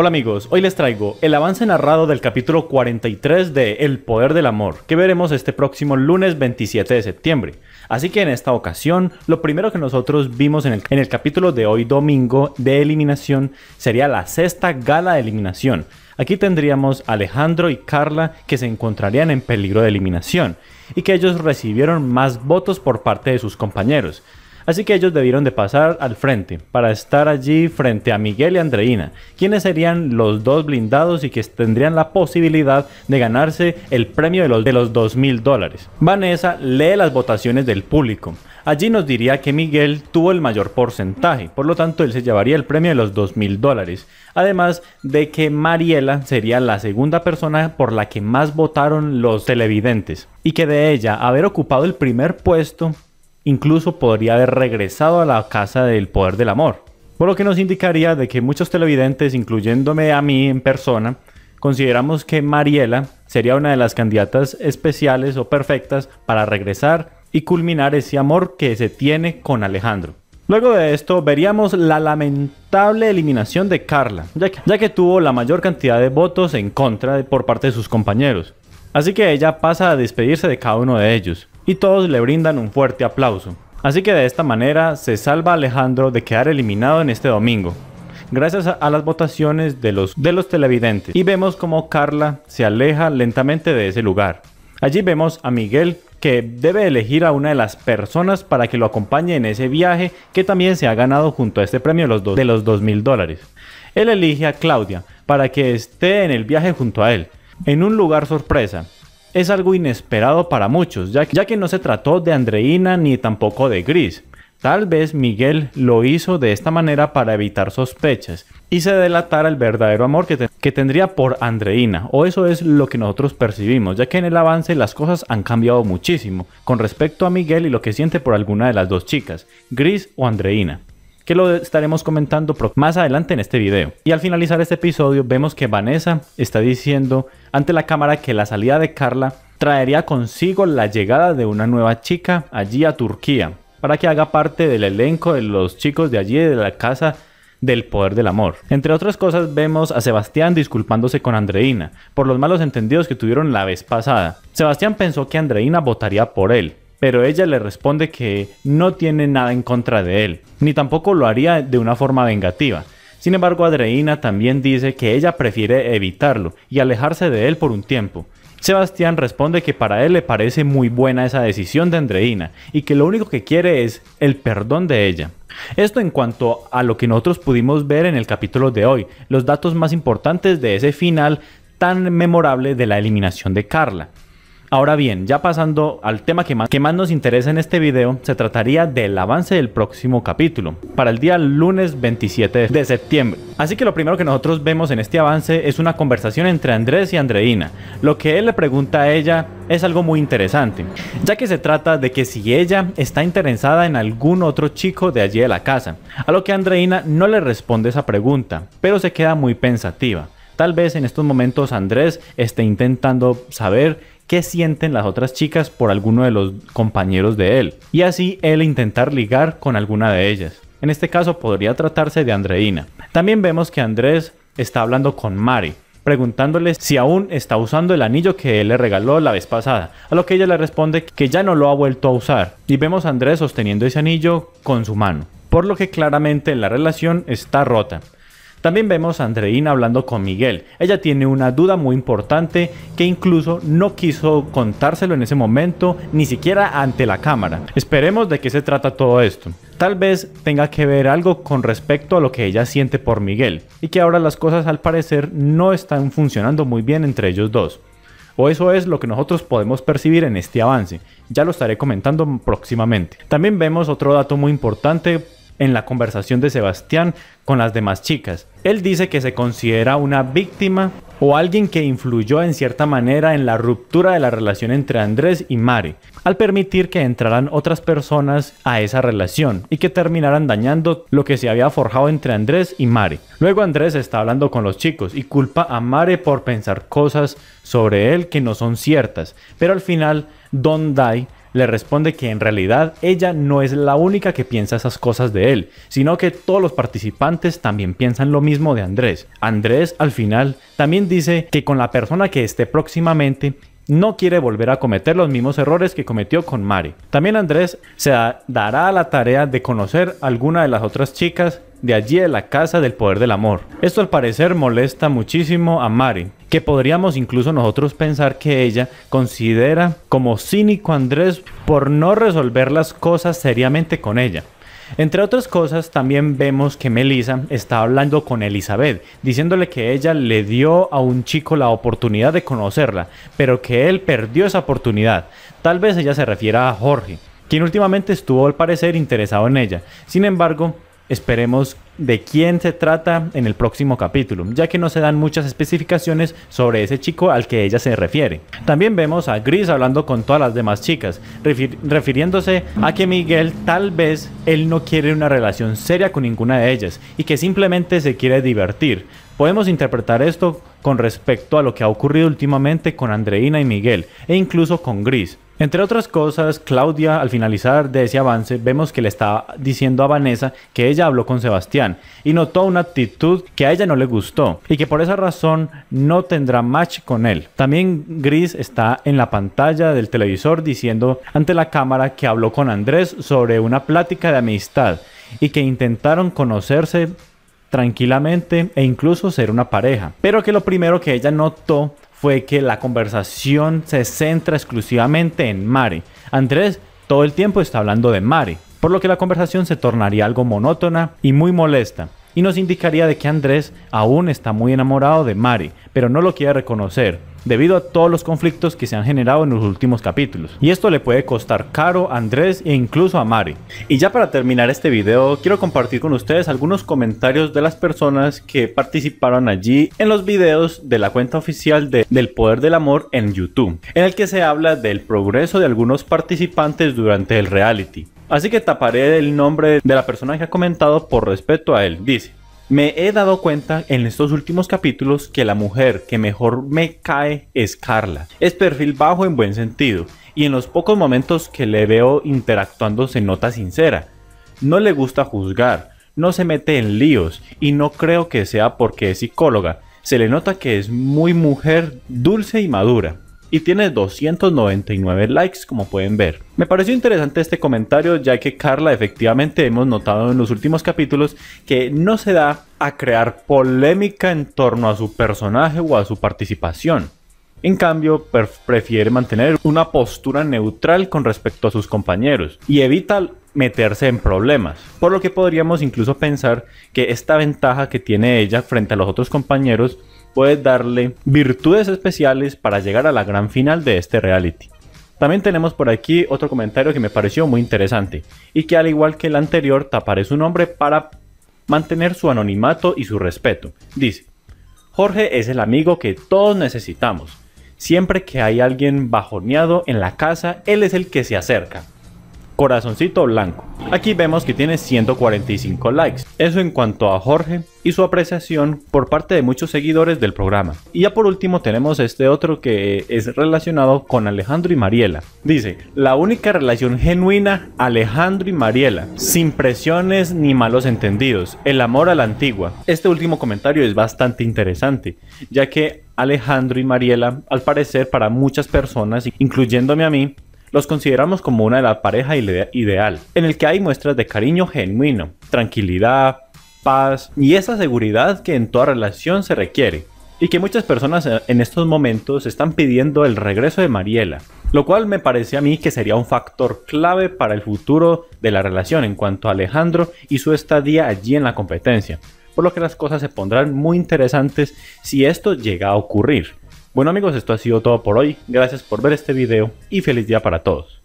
Hola amigos, hoy les traigo el avance narrado del capítulo 43 de El Poder del Amor, que veremos este próximo lunes 27 de septiembre. Así que en esta ocasión, lo primero que nosotros vimos en el, en el capítulo de hoy domingo de eliminación sería la sexta gala de eliminación. Aquí tendríamos a Alejandro y Carla que se encontrarían en peligro de eliminación y que ellos recibieron más votos por parte de sus compañeros. Así que ellos debieron de pasar al frente para estar allí frente a Miguel y Andreina, quienes serían los dos blindados y que tendrían la posibilidad de ganarse el premio de los, de mil dólares. Vanessa lee las votaciones del público. Allí nos diría que Miguel tuvo el mayor porcentaje, por lo tanto él se llevaría el premio de los dos mil dólares. Además de que Mariela sería la segunda persona por la que más votaron los televidentes y que de ella haber ocupado el primer puesto incluso podría haber regresado a la casa del poder del amor. Por lo que nos indicaría de que muchos televidentes, incluyéndome a mí en persona, consideramos que Mariela sería una de las candidatas especiales o perfectas para regresar y culminar ese amor que se tiene con Alejandro. Luego de esto veríamos la lamentable eliminación de Carla, ya que, tuvo la mayor cantidad de votos en contra por parte de sus compañeros. Así que ella pasa a despedirse de cada uno de ellos y todos le brindan un fuerte aplauso. Así que de esta manera se salva Alejandro de quedar eliminado en este domingo, gracias a, las votaciones de los, de los televidentes. Y vemos como Carla se aleja lentamente de ese lugar. Allí vemos a Miguel que debe elegir a una de las personas para que lo acompañe en ese viaje que también se ha ganado junto a este premio de los, dos, de los mil dólares. Él elige a Claudia para que esté en el viaje junto a él, en un lugar sorpresa, es algo inesperado para muchos, ya que, no se trató de Andreina ni tampoco de Gris. Tal vez Miguel lo hizo de esta manera para evitar sospechas y se delatara el verdadero amor que, que, tendría por Andreina, o eso es lo que nosotros percibimos, ya que en el avance las cosas han cambiado muchísimo con respecto a Miguel y lo que siente por alguna de las dos chicas, Gris o Andreina que lo estaremos comentando más adelante en este video. Y al finalizar este episodio vemos que Vanessa está diciendo ante la cámara que la salida de Carla traería consigo la llegada de una nueva chica allí a Turquía para que haga parte del elenco de los chicos de allí de la casa del poder del amor. Entre otras cosas vemos a Sebastián disculpándose con Andreina por los malos entendidos que tuvieron la vez pasada. Sebastián pensó que Andreina votaría por él, pero ella le responde que no tiene nada en contra de él, ni tampoco lo haría de una forma vengativa. Sin embargo, Adreina también dice que ella prefiere evitarlo y alejarse de él por un tiempo. Sebastián responde que para él le parece muy buena esa decisión de Andreina y que lo único que quiere es el perdón de ella. Esto en cuanto a lo que nosotros pudimos ver en el capítulo de hoy, los datos más importantes de ese final tan memorable de la eliminación de Carla. Ahora bien, ya pasando al tema que más, nos interesa en este video, se trataría del avance del próximo capítulo, para el día lunes 27 de septiembre. Así que lo primero que nosotros vemos en este avance es una conversación entre Andrés y Andreina. Lo que él le pregunta a ella es algo muy interesante, ya que se trata de que si ella está interesada en algún otro chico de allí de la casa, a lo que Andreina no le responde esa pregunta, pero se queda muy pensativa. Tal vez en estos momentos Andrés esté intentando saber qué sienten las otras chicas por alguno de los compañeros de él, y así él intentar ligar con alguna de ellas. En este caso podría tratarse de Andreina. También vemos que Andrés está hablando con Mari, preguntándole si aún está usando el anillo que él le regaló la vez pasada, a lo que ella le responde que ya no lo ha vuelto a usar, y vemos a Andrés sosteniendo ese anillo con su mano, por lo que claramente la relación está rota. También vemos a Andreina hablando con Miguel. Ella tiene una duda muy importante que incluso no quiso contárselo en ese momento, ni siquiera ante la cámara. Esperemos de qué se trata todo esto. Tal vez tenga que ver algo con respecto a lo que ella siente por Miguel, y que ahora las cosas al parecer no están funcionando muy bien entre ellos dos. O eso es lo que nosotros podemos percibir en este avance. Ya lo estaré comentando próximamente. También vemos otro dato muy importante en la conversación de Sebastián con las demás chicas. Él dice que se considera una víctima o alguien que influyó en cierta manera en la ruptura de la relación entre Andrés y Mare, al permitir que entraran otras personas a esa relación y que terminaran dañando lo que se había forjado entre Andrés y Mare. Luego Andrés está hablando con los chicos y culpa a Mare por pensar cosas sobre él que no son ciertas, pero al final Don Dai le responde que en realidad ella no es la única que piensa esas cosas de él, sino que todos los participantes también piensan lo mismo de Andrés. Andrés al final también dice que con la persona que esté próximamente no quiere volver a cometer los mismos errores que cometió con Mari. También Andrés se dará la tarea de conocer a alguna de las otras chicas de allí de la casa del poder del amor. Esto al parecer molesta muchísimo a Mari, que podríamos incluso nosotros pensar que ella considera como cínico a Andrés por no resolver las cosas seriamente con ella. Entre otras cosas, también vemos que Melissa está hablando con Elizabeth, diciéndole que ella le dio a un chico la oportunidad de conocerla, pero que él perdió esa oportunidad. Tal vez ella se refiera a Jorge, quien últimamente estuvo al parecer interesado en ella. Sin embargo, Esperemos de quién se trata en el próximo capítulo, ya que no se dan muchas especificaciones sobre ese chico al que ella se refiere. También vemos a Gris hablando con todas las demás chicas, refiriéndose a que Miguel tal vez él no quiere una relación seria con ninguna de ellas y que simplemente se quiere divertir. Podemos interpretar esto con respecto a lo que ha ocurrido últimamente con Andreina y Miguel e incluso con Gris entre otras cosas, Claudia, al finalizar de ese avance, vemos que le está diciendo a Vanessa que ella habló con Sebastián y notó una actitud que a ella no le gustó y que por esa razón no tendrá match con él. También Gris está en la pantalla del televisor diciendo ante la cámara que habló con Andrés sobre una plática de amistad y que intentaron conocerse tranquilamente e incluso ser una pareja. Pero que lo primero que ella notó fue que la conversación se centra exclusivamente en Mari, Andrés todo el tiempo está hablando de Mari, por lo que la conversación se tornaría algo monótona y muy molesta, y nos indicaría de que Andrés aún está muy enamorado de Mari, pero no lo quiere reconocer, debido a todos los conflictos que se han generado en los últimos capítulos. Y esto le puede costar caro a Andrés e incluso a Mari. Y ya para terminar este video, quiero compartir con ustedes algunos comentarios de las personas que participaron allí en los videos de la cuenta oficial de Del Poder del Amor en YouTube, en el que se habla del progreso de algunos participantes durante el reality. Así que taparé el nombre de la persona que ha comentado por respeto a él. Dice, me he dado cuenta en estos últimos capítulos que la mujer que mejor me cae es Carla. Es perfil bajo en buen sentido, y en los pocos momentos que le veo interactuando se nota sincera. No le gusta juzgar, no se mete en líos, y no creo que sea porque es psicóloga. Se le nota que es muy mujer dulce y madura y tiene 299 likes como pueden ver. Me pareció interesante este comentario ya que Carla efectivamente hemos notado en los últimos capítulos que no se da a crear polémica en torno a su personaje o a su participación. En cambio, prefiere mantener una postura neutral con respecto a sus compañeros y evita meterse en problemas, por lo que podríamos incluso pensar que esta ventaja que tiene ella frente a los otros compañeros puede darle virtudes especiales para llegar a la gran final de este reality. También tenemos por aquí otro comentario que me pareció muy interesante y que al igual que el anterior taparé su nombre para mantener su anonimato y su respeto. Dice, Jorge es el amigo que todos necesitamos. Siempre que hay alguien bajoneado en la casa, él es el que se acerca corazoncito blanco. Aquí vemos que tiene 145 likes. Eso en cuanto a Jorge y su apreciación por parte de muchos seguidores del programa. Y ya por último tenemos este otro que es relacionado con Alejandro y Mariela. Dice, la única relación genuina Alejandro y Mariela, sin presiones ni malos entendidos, el amor a la antigua. Este último comentario es bastante interesante, ya que Alejandro y Mariela, al parecer para muchas personas, incluyéndome a mí, los consideramos como una de las parejas ideal, en el que hay muestras de cariño genuino, tranquilidad, paz y esa seguridad que en toda relación se requiere. Y que muchas personas en estos momentos están pidiendo el regreso de Mariela, lo cual me parece a mí que sería un factor clave para el futuro de la relación en cuanto a Alejandro y su estadía allí en la competencia, por lo que las cosas se pondrán muy interesantes si esto llega a ocurrir. Bueno amigos, esto ha sido todo por hoy. Gracias por ver este video y feliz día para todos.